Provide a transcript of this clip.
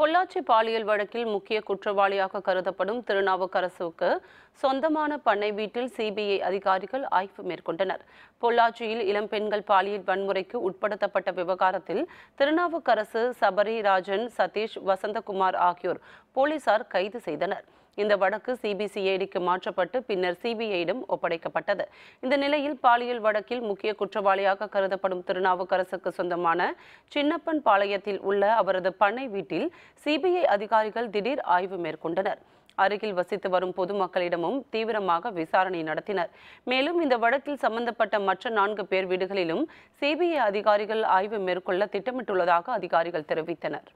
பொள்ளாச்சி பாலியல் வழக்கில் முக்கிய குற்றவாளியாக கருதப்படும் திருநாவுக்கரசுக்கு சொந்தமான பண்ணை வீட்டில் சிபிஐ அதிகாரிகள் ஆய்வு மேற்கொண்டனர் பொள்ளாச்சியில் இளம்பெண்கள் பாலியல் வன்முறைக்கு உட்படுத்தப்பட்ட விவகாரத்தில் திருநாவுக்கரசு சபரி ராஜன் சதீஷ் வசந்தகுமார் ஆகியோர் போலீசார் கைது செய்தனர் இந்த வழக்கு சிபிசிஐடிக்கு மாற்றப்பட்டு பின்னர் சிபிஐடம் ஒப்படைக்கப்பட்டது இந்த நிலையில் பாலியல் வழக்கில் முக்கிய குற்றவாளியாக கருதப்படும் திருநாவுக்கரசுக்கு சொந்தமான சின்னப்பன் பாளையத்தில் உள்ள அவரது பண்ணை வீட்டில் சிபிஐ அதிகாரிகள் திடீர் ஆய்வு மேற்கொண்டனர் அருகில் வசித்து வரும் பொதுமக்களிடமும் தீவிரமாக விசாரணை நடத்தினர் மேலும் இந்த வழக்கில் சம்பந்தப்பட்ட மற்ற நான்கு பேர் வீடுகளிலும் சிபிஐ அதிகாரிகள் ஆய்வு மேற்கொள்ள திட்டமிட்டுள்ளதாக அதிகாரிகள் தெரிவித்தனர்